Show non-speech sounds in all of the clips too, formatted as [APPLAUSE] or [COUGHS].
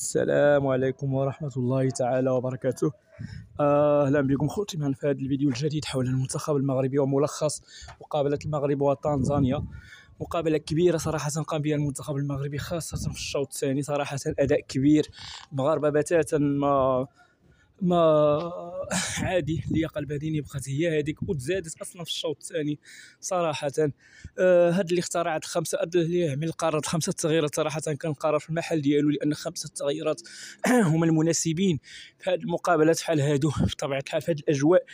السلام عليكم ورحمة الله تعالى وبركاته آه، أهلا بكم خوتي معنا في هذا الفيديو الجديد حول المنتخب المغربي وملخص مقابلة المغرب وتنزانيا مقابلة كبيرة صراحة قام بها المنتخب المغربي خاصة في الشوط الثاني صراحة أداء كبير المغاربة بتاتا ما ما [LAUGHS] عادي اللياقه البدنيه بقات هي هذيك وتزادت اصلا في الشوط الثاني صراحه آه هاد اللي اخترع الخمسه هاد اللي عمل قرار خمسه التغييرات صراحه كان قرار في المحل ديالو لان خمسه التغييرات [CLEARS THROAT] هما المناسبين في هاد المقابلات بحال هادو بطبيعه الحال في هاد الاجواء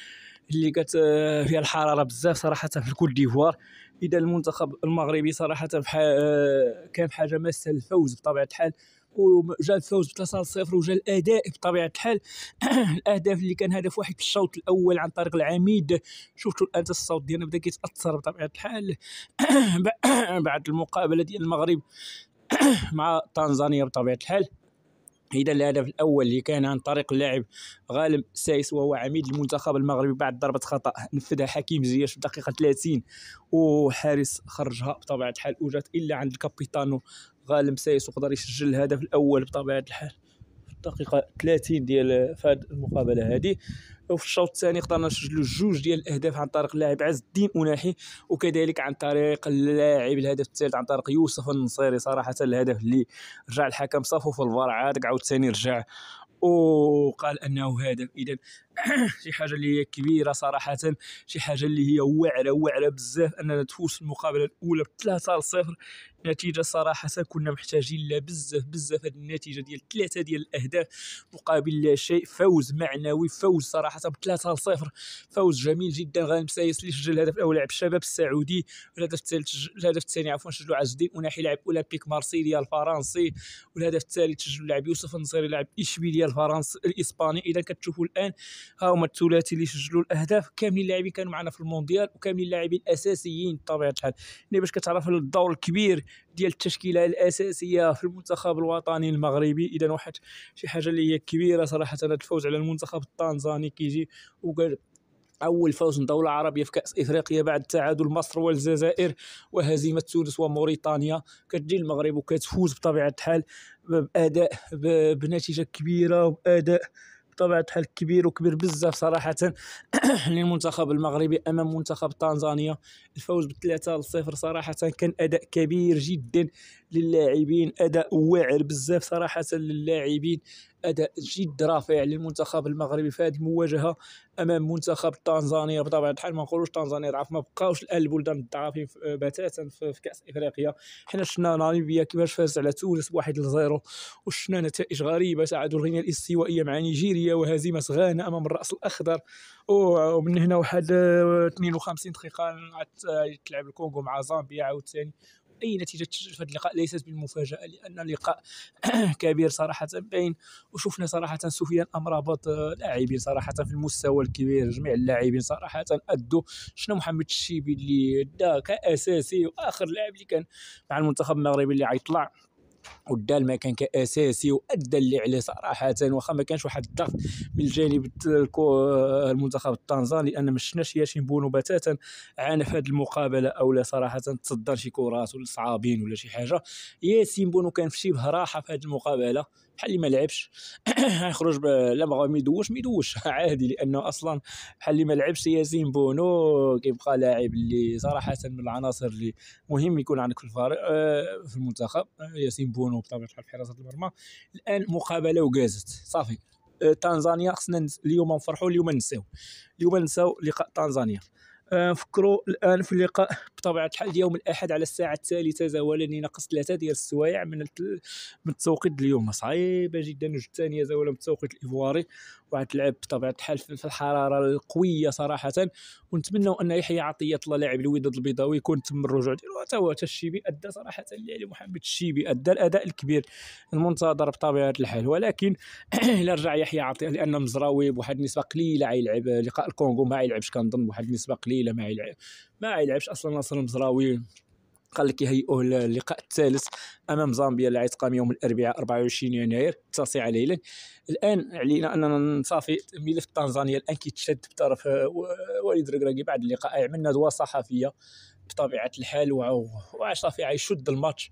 اللي كانت آه، فيها الحراره بزاف صراحه في الكوت ديفوار اذا المنتخب المغربي صراحه بحال آه، كان بحاجه ماسه للفوز بطبيعه الحال وجا الفوز ب 3-0 وجا الاداء بطبيعه الحال [CLEARS THROAT] الاهداف اللي كان هدف واحد في الشوط الاول عن طريق العميد شفتوا الان الصوت ديالنا بدا كيتاثر بطبيعه الحال [CLEARS THROAT] بعد المقابله ديال المغرب [CLEARS THROAT] مع تنزانيا بطبيعه الحال إذا الهدف الأول اللي كان عن طريق اللاعب غالب سايس وهو عميد المنتخب المغربي بعد ضربة خطأ نفذها حكيم زياش في الدقيقة 30 وحارس خرجها بطبيعة الحال وجات إلا عند الكابيتانو غالم سايس وقدر يسجل الهدف الاول بطبيعه الحال في الدقيقه 30 ديال في هذه المقابله هذه وفي الشوط الثاني قدرنا نسجلوا جوج ديال الاهداف عن طريق اللاعب عز الدين اناحي وكذلك عن طريق اللاعب الهدف الثالث عن طريق يوسف النصيري صراحه الهدف اللي رجع الحكم صافو في الفار عاد عاود ثاني رجع وقال انه هدف اذا [COUGHS] شي حاجه اللي هي كبيره صراحه شي حاجه اللي هي واعره واعره بزاف اننا تفوز المقابله الاولى ب 3 0 نتيجه صراحه كنا محتاجين لها بزاف بزاف هذه النتيجه ديال ثلاثه ديال الاهداف مقابل لا شيء فوز معنوي فوز صراحه ب 3 0 فوز جميل جدا غانم سايس اللي سجل الهدف الاول لاعب الشباب السعودي والهدف الثالث الهدف الثاني عفوا سجلوا عز الدين وناحي لاعب اولمبيك مارسيليا الفرنسي والهدف الثالث سجلوا لاعب يوسف النصيري لاعب اشبيليا الفرنسي الاسباني اذا كتشوفوا الان ها هما الثلاثي اللي سجلوا الاهداف كاملين اللاعبين كانوا معنا في المونديال وكاملين اللاعبين الاساسيين بطبيعه الحال يعني باش كتعرف الدور الكبير ديال التشكيله الاساسيه في المنتخب الوطني المغربي اذا واحد شي حاجه اللي هي كبيره صراحه الفوز على المنتخب التنزاني كيجي وقال اول فوز لدولة دوله عربيه في كاس افريقيا بعد تعادل مصر والجزائر وهزيمه تونس وموريتانيا كتجي المغرب وكتفوز بطبيعه الحال باداء بنتيجه كبيره وبأداء بطبيعه الحال كبير وكبير بزاف صراحه [CLEARS THROAT] للمنتخب المغربي امام منتخب تنزانيا الفوز بثلاثة لصفر صراحه كان اداء كبير جدا للاعبين اداء واعر بزاف صراحه للاعبين اداء جد رافع للمنتخب المغربي في هذه المواجهه امام منتخب تنزانيا بطبيعه الحال ما نقولوش تنزانيا ضعف ما بقاوش الان البلدان الضعافين بتاتا في كاس افريقيا حنا شفنا ناميبيا كيفاش فازت على تونس بواحد لزيرو وشفنا نتائج غريبه تعادل غينيا الاستوائيه مع نيجيريا وهزيمه غانا امام الراس الاخضر ومن هنا واحد 52 دقيقه تلعب الكونغو مع زامبيا عاوتاني اي نتيجه تسجل في هذا اللقاء ليست بالمفاجاه لان لقاء [CLEARS THROAT] كبير صراحه بين وشفنا صراحه سفيان امرابط آه، لاعبين صراحه في المستوى الكبير جميع اللاعبين صراحه ادوا شنو محمد الشيبي اللي دا كاساسي واخر لاعب اللي كان مع المنتخب المغربي اللي عيطلع ودا المكان كاساسي وادى اللي عليه صراحه واخا ما كانش واحد الضغط من الجانب المنتخب التنزاني لان ما شفناش ياسين بونو بتاتا عانى في هذه المقابله او لا صراحه تصدر شي كرات ولا صعابين ولا شي حاجه ياسين بونو كان في شبه راحه في هذه المقابله بحال اللي ما لعبش [CLEARS THROAT] يخرج لا بغا ما يدوش ما يدوش [LAUGHS] عادي لانه اصلا بحال اللي ما لعبش ياسين بونو كيبقى لاعب اللي صراحه من العناصر اللي مهم يكون عندك في الفريق آه، في المنتخب آه، ياسين بونو بطبيعه الحال في حراسه المرمى الان مقابله وجازت صافي آه، تنزانيا خصنا اليوم نفرحوا اليوم ننساو اليوم ننساو لقاء تنزانيا آه، نفكروا الان في اللقاء بطبيعه الحال يوم الاحد على الساعه الثالثه زوالا ناقص ثلاثه ديال السوايع من من التوقيت اليوم صعيبه جدا وجد الثانيه زوالا من التوقيت الايفواري تلعب بطبيعه الحال في الحراره القويه صراحه ونتمنى ان يحيى عطيه الله لاعب الوداد البيضاوي يكون تم الرجوع ديالو حتى هو الشيبي ادى صراحه لعلي محمد الشيبي ادى الاداء الكبير المنتظر بطبيعه الحال ولكن [CLEARS THROAT] الى رجع يحيى عطيه لان مزراوي بواحد النسبه قليله غيلعب لقاء الكونغو ما غيلعبش كنظن بواحد النسبه قليله قليله ما يلعب ما يلعبش اصلا ناصر المزراوي قال لك يهيئوه للقاء الثالث امام زامبيا اللي غيتقام يوم الاربعاء 24 يناير التاسعه ليلا الان علينا اننا نصافي ملف تنزانيا الان كيتشد بطرف آه، وليد ركراكي بعد اللقاء عملنا دوا صحفيه بطبيعه الحال وصافي عيشد الماتش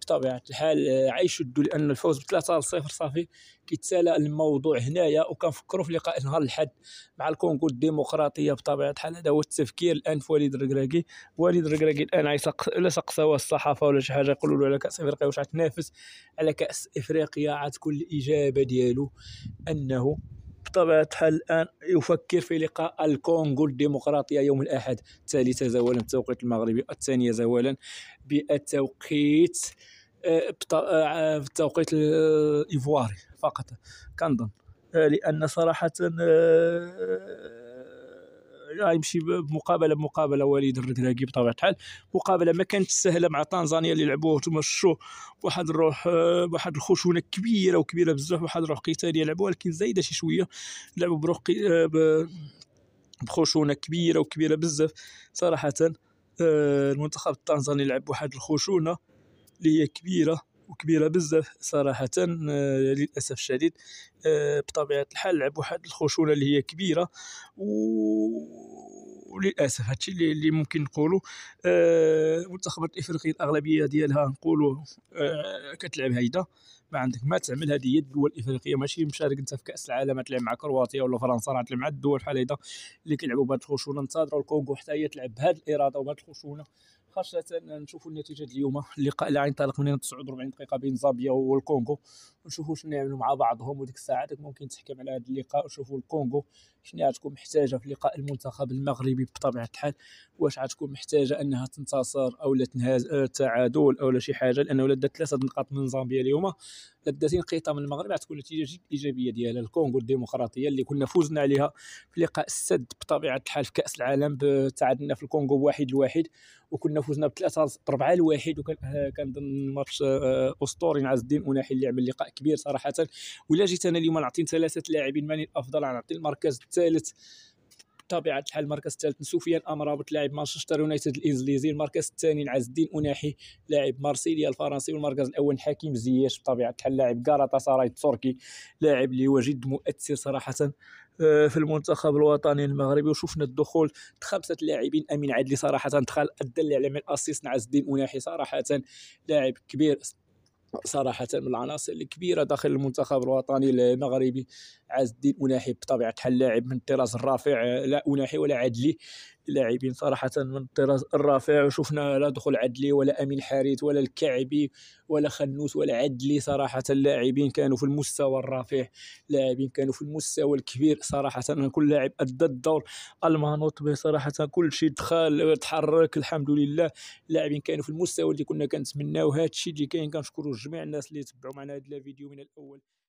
بطبيعه الحال آه، عيشدوا لان الفوز ب 3 لصفر صافي كيتسالى الموضوع هنايا وكنفكروا في لقاء نهار الاحد مع الكونغو الديمقراطيه بطبيعه الحال هذا هو التفكير الان في وليد الركراكي وليد الركراكي الان يسق لا سقساوه الصحافه ولا شي حاجه يقولوا له على كاس افريقيا واش غتنافس على كاس افريقيا عاد كل ديالو انه بطبيعة الحال الآن يفكر في لقاء الكونغو الديمقراطية يوم الأحد الثالثة زوالا بالتوقيت المغربي الثانية زوالا بالتوقيت آه، بالتوقيت آه، آه، الإيفواري فقط كنظن لأن صراحة غيمشي بمقابله بمقابله وليد الركراكي بطبيعه الحال مقابله ما كانت سهله مع تنزانيا اللي لعبوه تما الشو واحد الروح واحد الخشونه كبيره وكبيره بزاف واحد الروح قتاليه لعبوها لكن زايده شي شويه لعبوا بروح آه، بخشونه كبيره وكبيره بزاف صراحه آه، المنتخب التنزاني لعب واحد الخشونه اللي هي كبيره وكبيره بزاف صراحه آه، للاسف الشديد آه، بطبيعه الحال لعب واحد الخشونه اللي هي كبيره و وللاسف هادشي اللي, ممكن نقولوا آه، منتخبات الافريقيه الاغلبيه ديالها نقولوا كتلعب هيدا ما عندك ما تعمل هذه هي الدول الافريقيه ماشي مشارك انت في كاس العالم تلعب مع كرواتيا ولا فرنسا راه تلعب مع الدول بحال هيدا اللي كيلعبوا بهاد الخشونه نتظروا الكونغو حتى هي تلعب بهاد الاراده وبهذه الخشونه خاصه نشوفوا النتيجه اليوم اللقاء اللي غينطلق من 49 دقيقه بين زامبيا والكونغو ونشوفوا شنو يعملوا مع بعضهم وديك الساعه ممكن تحكم على هذا اللقاء وشوفوا الكونغو شنو غتكون محتاجه في لقاء المنتخب المغربي بطبيعه الحال واش غتكون محتاجه انها تنتصر او لا تنهز آه، تعادل او لا شي حاجه لانه لا ثلاثه نقاط من زامبيا اليوم للداتين قيطه من المغرب غتكون نتيجه جد ايجابيه ديالها الكونغو الديمقراطيه اللي كنا فوزنا عليها في لقاء السد بطبيعه الحال في كاس العالم تعادلنا في الكونغو بواحد لواحد وكنا فوزنا بثلاثه بربعه لواحد وكنظن آه، ماتش آه، اسطوري نعز الدين اناحي اللي عمل لقاء كبير صراحه ولا جيت انا اليوم نعطي ثلاثه لاعبين ماني الافضل نعطي المركز الثالث بطبيعه الحال المركز الثالث سفيان امرابط لاعب مانشستر يونايتد الانجليزي المركز الثاني عز الدين اناحي لاعب مارسيليا الفرنسي والمركز الاول حكيم زياش بطبيعه الحال لاعب كاراتا سراي التركي لاعب اللي هو جد مؤثر صراحه آه، في المنتخب الوطني المغربي وشفنا الدخول خمسه لاعبين امين عدلي صراحه دخل ادى الاعلام اسيست عز الدين اناحي صراحه لاعب كبير صراحه من العناصر الكبيره داخل المنتخب الوطني المغربي عز الدين أناحي بطبيعة الحال لاعب من الطراز الرافع لا أناحي ولا عدلي لاعبين صراحة من الطراز الرافع وشفنا لا دخول عدلي ولا أمين حارث ولا الكعبي ولا خنوس ولا عدلي صراحة اللاعبين كانوا في المستوى الرافع لاعبين كانوا في المستوى الكبير صراحة كل لاعب أدى الدور المانوط به صراحة كل شيء دخل تحرك الحمد لله لاعبين كانوا في المستوى اللي كنا كنتمناو هذا الشيء اللي كاين كنشكروا جميع الناس اللي تبعوا معنا هذا الفيديو من الأول